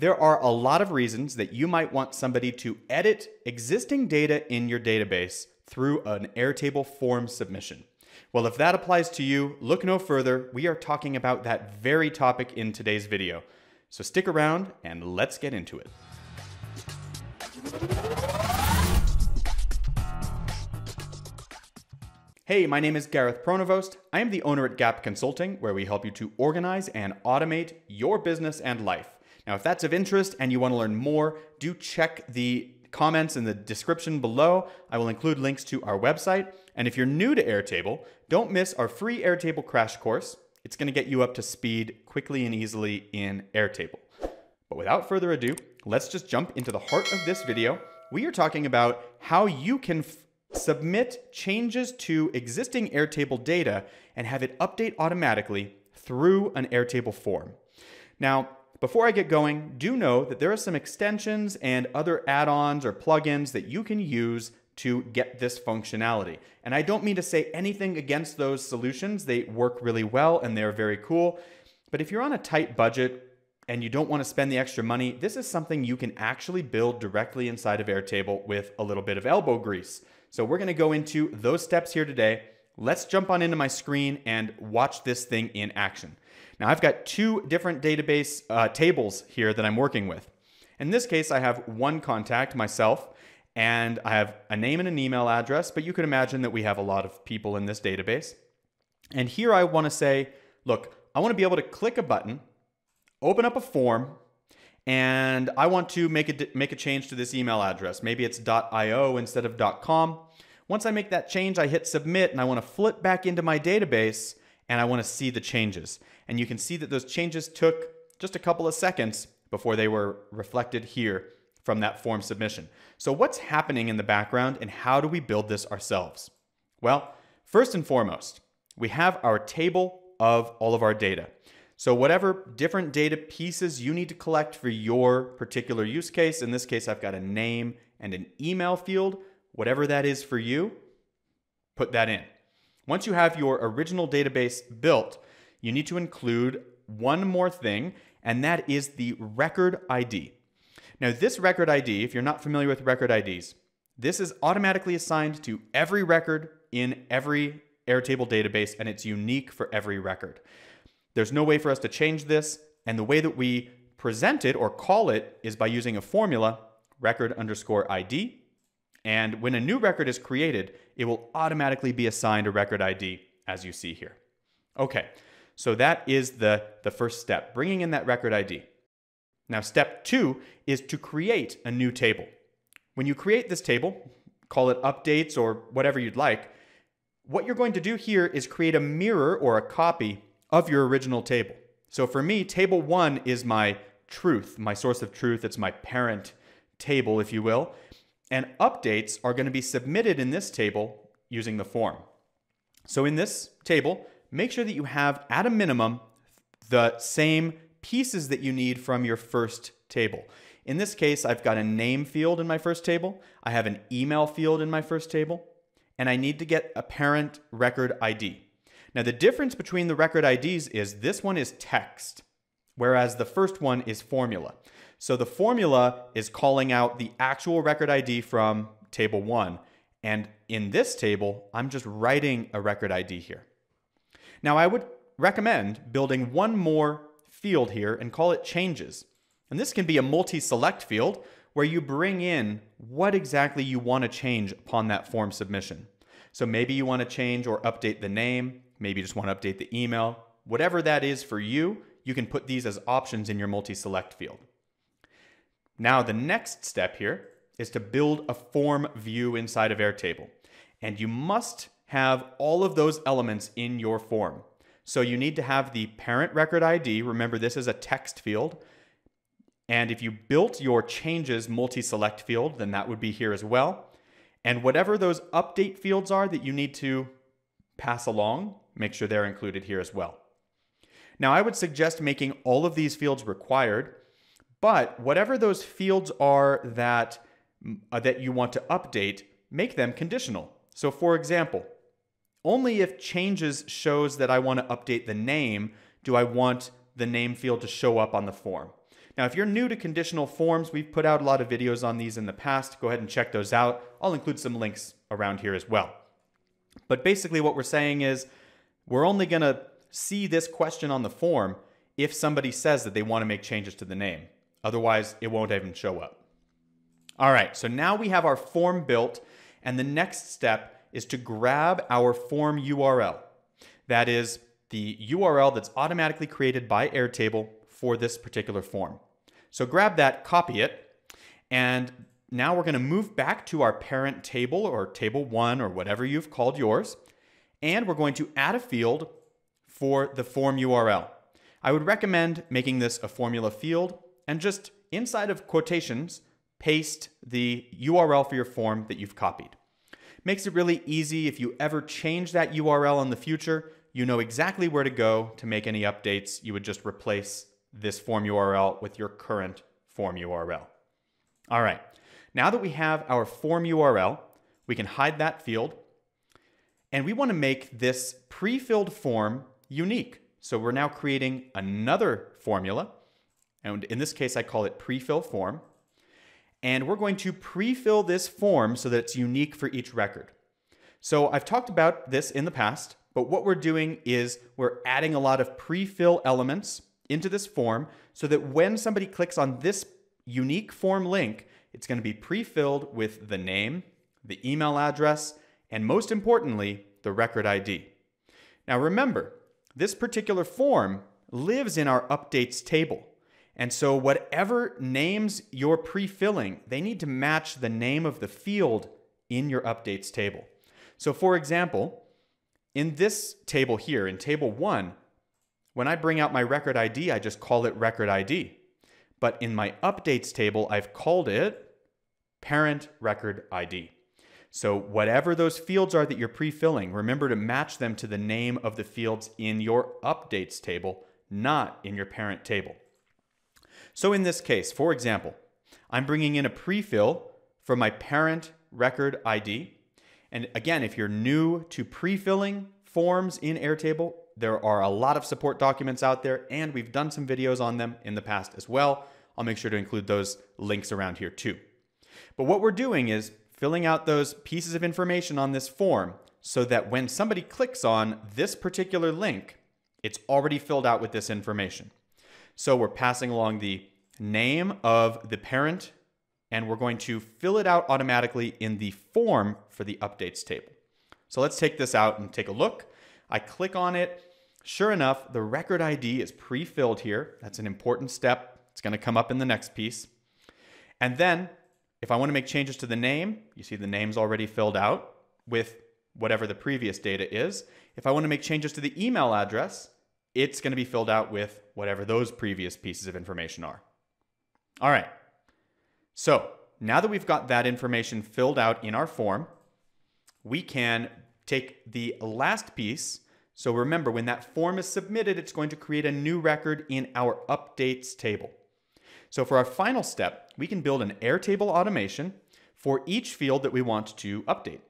There are a lot of reasons that you might want somebody to edit existing data in your database through an Airtable form submission. Well, if that applies to you, look no further. We are talking about that very topic in today's video. So stick around and let's get into it. Hey, my name is Gareth Pronovost. I am the owner at Gap Consulting, where we help you to organize and automate your business and life. Now, if that's of interest and you want to learn more, do check the comments in the description below. I will include links to our website. And if you're new to Airtable, don't miss our free Airtable crash course. It's going to get you up to speed quickly and easily in Airtable. But without further ado, let's just jump into the heart of this video. We are talking about how you can submit changes to existing Airtable data and have it update automatically through an Airtable form. Now, before I get going, do know that there are some extensions and other add-ons or plugins that you can use to get this functionality. And I don't mean to say anything against those solutions. They work really well and they're very cool. But if you're on a tight budget and you don't want to spend the extra money, this is something you can actually build directly inside of Airtable with a little bit of elbow grease. So we're going to go into those steps here today Let's jump on into my screen and watch this thing in action. Now I've got two different database uh, tables here that I'm working with. In this case, I have one contact, myself, and I have a name and an email address, but you can imagine that we have a lot of people in this database. And here I wanna say, look, I wanna be able to click a button, open up a form, and I want to make a, make a change to this email address. Maybe it's .io instead of .com. Once I make that change, I hit submit and I wanna flip back into my database and I wanna see the changes. And you can see that those changes took just a couple of seconds before they were reflected here from that form submission. So what's happening in the background and how do we build this ourselves? Well, first and foremost, we have our table of all of our data. So whatever different data pieces you need to collect for your particular use case, in this case, I've got a name and an email field. Whatever that is for you, put that in. Once you have your original database built, you need to include one more thing, and that is the record ID. Now, this record ID, if you're not familiar with record IDs, this is automatically assigned to every record in every Airtable database, and it's unique for every record. There's no way for us to change this, and the way that we present it or call it is by using a formula, record underscore ID, and when a new record is created, it will automatically be assigned a record ID as you see here. Okay, so that is the, the first step, bringing in that record ID. Now, step two is to create a new table. When you create this table, call it updates or whatever you'd like, what you're going to do here is create a mirror or a copy of your original table. So for me, table one is my truth, my source of truth. It's my parent table, if you will and updates are going to be submitted in this table using the form. So in this table, make sure that you have at a minimum the same pieces that you need from your first table. In this case, I've got a name field in my first table. I have an email field in my first table, and I need to get a parent record ID. Now the difference between the record IDs is this one is text, whereas the first one is formula. So the formula is calling out the actual record ID from table one. And in this table, I'm just writing a record ID here. Now I would recommend building one more field here and call it changes. And this can be a multi-select field where you bring in what exactly you want to change upon that form submission. So maybe you want to change or update the name, maybe you just want to update the email, whatever that is for you, you can put these as options in your multi-select field. Now the next step here is to build a form view inside of Airtable. And you must have all of those elements in your form. So you need to have the parent record ID. Remember, this is a text field. And if you built your changes multi-select field, then that would be here as well. And whatever those update fields are that you need to pass along, make sure they're included here as well. Now I would suggest making all of these fields required but whatever those fields are that, mm, uh, that you want to update, make them conditional. So for example, only if changes shows that I want to update the name do I want the name field to show up on the form. Now, if you're new to conditional forms, we've put out a lot of videos on these in the past. Go ahead and check those out. I'll include some links around here as well. But basically what we're saying is we're only going to see this question on the form if somebody says that they want to make changes to the name. Otherwise, it won't even show up. All right, so now we have our form built, and the next step is to grab our form URL. That is the URL that's automatically created by Airtable for this particular form. So grab that, copy it, and now we're gonna move back to our parent table or table one or whatever you've called yours, and we're going to add a field for the form URL. I would recommend making this a formula field and just inside of quotations, paste the URL for your form that you've copied. Makes it really easy if you ever change that URL in the future, you know exactly where to go to make any updates. You would just replace this form URL with your current form URL. All right, now that we have our form URL, we can hide that field and we wanna make this pre-filled form unique. So we're now creating another formula and in this case, I call it pre-fill form. And we're going to pre-fill this form so that it's unique for each record. So I've talked about this in the past, but what we're doing is we're adding a lot of pre-fill elements into this form so that when somebody clicks on this unique form link, it's going to be pre-filled with the name, the email address, and most importantly, the record ID. Now remember, this particular form lives in our updates table. And so, whatever names you're pre filling, they need to match the name of the field in your updates table. So, for example, in this table here, in table one, when I bring out my record ID, I just call it record ID. But in my updates table, I've called it parent record ID. So, whatever those fields are that you're pre filling, remember to match them to the name of the fields in your updates table, not in your parent table. So in this case, for example, I'm bringing in a pre-fill for my parent record ID. And again, if you're new to pre-filling forms in Airtable, there are a lot of support documents out there and we've done some videos on them in the past as well. I'll make sure to include those links around here too. But what we're doing is filling out those pieces of information on this form so that when somebody clicks on this particular link, it's already filled out with this information. So we're passing along the name of the parent, and we're going to fill it out automatically in the form for the updates table. So let's take this out and take a look. I click on it. Sure enough, the record ID is pre-filled here. That's an important step. It's gonna come up in the next piece. And then if I wanna make changes to the name, you see the name's already filled out with whatever the previous data is. If I wanna make changes to the email address, it's going to be filled out with whatever those previous pieces of information are. All right. So now that we've got that information filled out in our form, we can take the last piece. So remember, when that form is submitted, it's going to create a new record in our updates table. So for our final step, we can build an Airtable automation for each field that we want to update.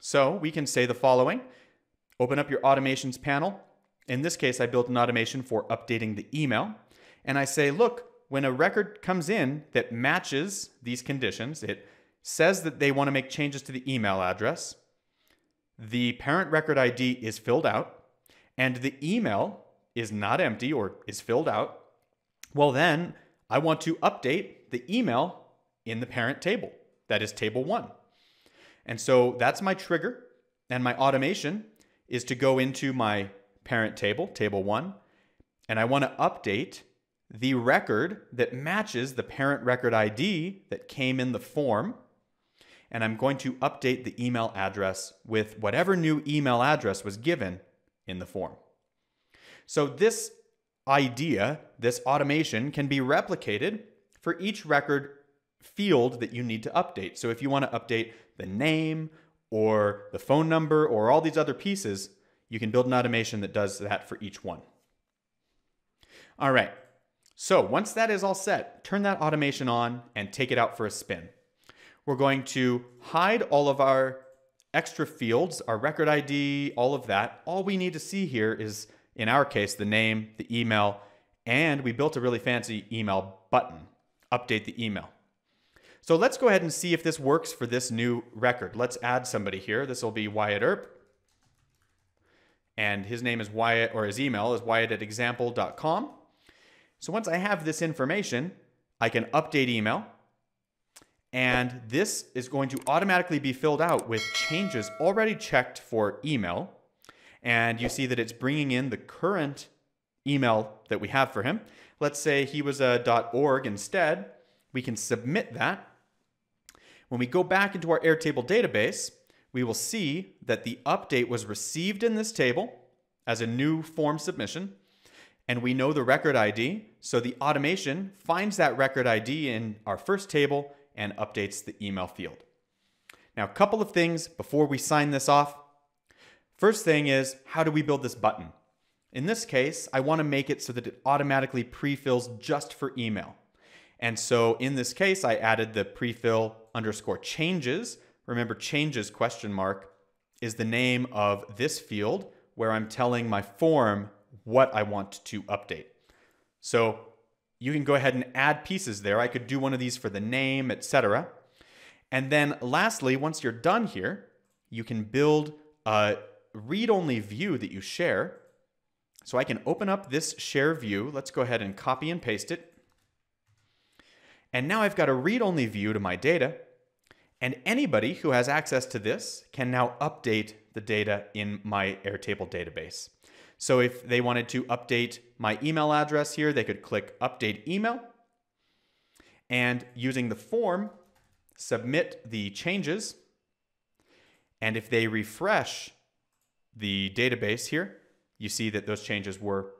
So we can say the following, open up your automations panel, in this case, I built an automation for updating the email. And I say, look, when a record comes in that matches these conditions, it says that they want to make changes to the email address. The parent record ID is filled out and the email is not empty or is filled out. Well, then I want to update the email in the parent table. That is table one. And so that's my trigger. And my automation is to go into my parent table, table one, and I want to update the record that matches the parent record ID that came in the form. And I'm going to update the email address with whatever new email address was given in the form. So this idea, this automation can be replicated for each record field that you need to update. So if you want to update the name or the phone number or all these other pieces, you can build an automation that does that for each one. All right, so once that is all set, turn that automation on and take it out for a spin. We're going to hide all of our extra fields, our record ID, all of that. All we need to see here is, in our case, the name, the email, and we built a really fancy email button, update the email. So let's go ahead and see if this works for this new record. Let's add somebody here. This will be Wyatt Earp. And his name is Wyatt, or his email is wyatt at example.com. So once I have this information, I can update email. And this is going to automatically be filled out with changes already checked for email. And you see that it's bringing in the current email that we have for him. Let's say he was a .org instead. We can submit that. When we go back into our Airtable database, we will see that the update was received in this table as a new form submission, and we know the record ID, so the automation finds that record ID in our first table and updates the email field. Now, a couple of things before we sign this off. First thing is, how do we build this button? In this case, I wanna make it so that it automatically pre-fills just for email. And so in this case, I added the prefill underscore changes Remember, changes question mark is the name of this field where I'm telling my form what I want to update. So you can go ahead and add pieces there. I could do one of these for the name, etc. And then lastly, once you're done here, you can build a read-only view that you share. So I can open up this share view. Let's go ahead and copy and paste it. And now I've got a read-only view to my data and anybody who has access to this can now update the data in my Airtable database. So if they wanted to update my email address here, they could click update email and using the form, submit the changes. And if they refresh the database here, you see that those changes were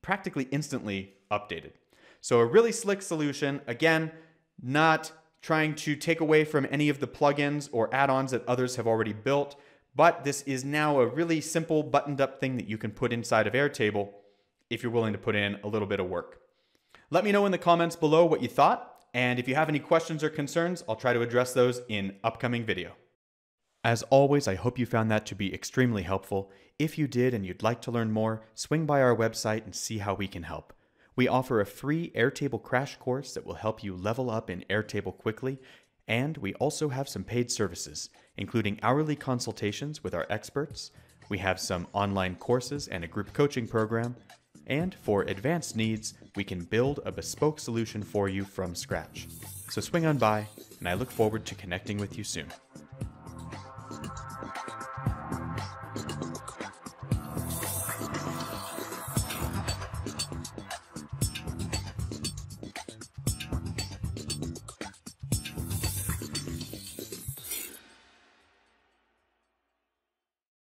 practically instantly updated. So a really slick solution, again, not trying to take away from any of the plugins or add-ons that others have already built, but this is now a really simple buttoned up thing that you can put inside of Airtable if you're willing to put in a little bit of work. Let me know in the comments below what you thought, and if you have any questions or concerns, I'll try to address those in upcoming video. As always, I hope you found that to be extremely helpful. If you did and you'd like to learn more, swing by our website and see how we can help. We offer a free Airtable crash course that will help you level up in Airtable quickly, and we also have some paid services, including hourly consultations with our experts. We have some online courses and a group coaching program. And for advanced needs, we can build a bespoke solution for you from scratch. So swing on by, and I look forward to connecting with you soon.